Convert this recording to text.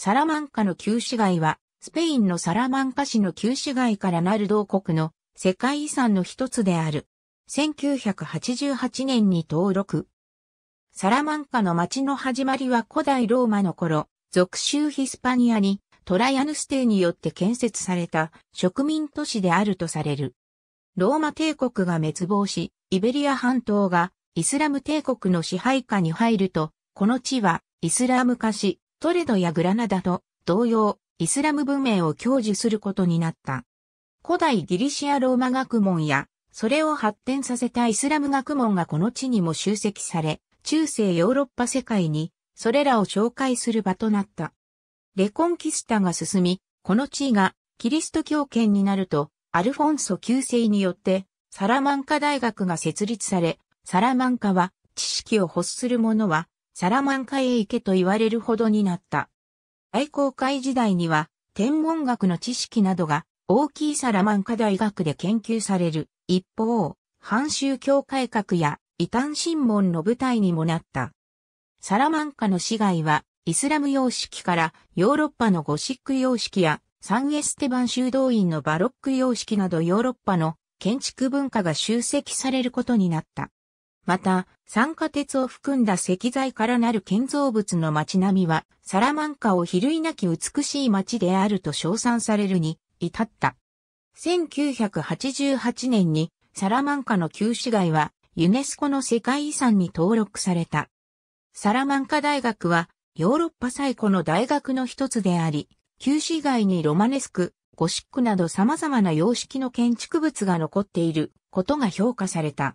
サラマンカの旧市街は、スペインのサラマンカ市の旧市街からなる同国の世界遺産の一つである。1988年に登録。サラマンカの町の始まりは古代ローマの頃、属州ヒスパニアにトライアヌス帝によって建設された植民都市であるとされる。ローマ帝国が滅亡し、イベリア半島がイスラム帝国の支配下に入ると、この地はイスラム化し、トレドやグラナダと同様、イスラム文明を享受することになった。古代ギリシアローマ学問や、それを発展させたイスラム学問がこの地にも集積され、中世ヨーロッパ世界に、それらを紹介する場となった。レコンキスタが進み、この地位がキリスト教圏になると、アルフォンソ9世によって、サラマンカ大学が設立され、サラマンカは知識を欲する者はサラマンカへ行けと言われるほどになった。愛好会時代には、天文学の知識などが大きいサラマンカ大学で研究される。一方、反宗教改革や異端審問の舞台にもなった。サラマンカの市街は、イスラム様式からヨーロッパのゴシック様式やサンエステバン修道院のバロック様式などヨーロッパの建築文化が集積されることになった。また、酸化鉄を含んだ石材からなる建造物の街並みは、サラマンカを比類なき美しい街であると称賛されるに至った。1988年にサラマンカの旧市街はユネスコの世界遺産に登録された。サラマンカ大学はヨーロッパ最古の大学の一つであり、旧市街にロマネスク、ゴシックなど様々な様式の建築物が残っていることが評価された。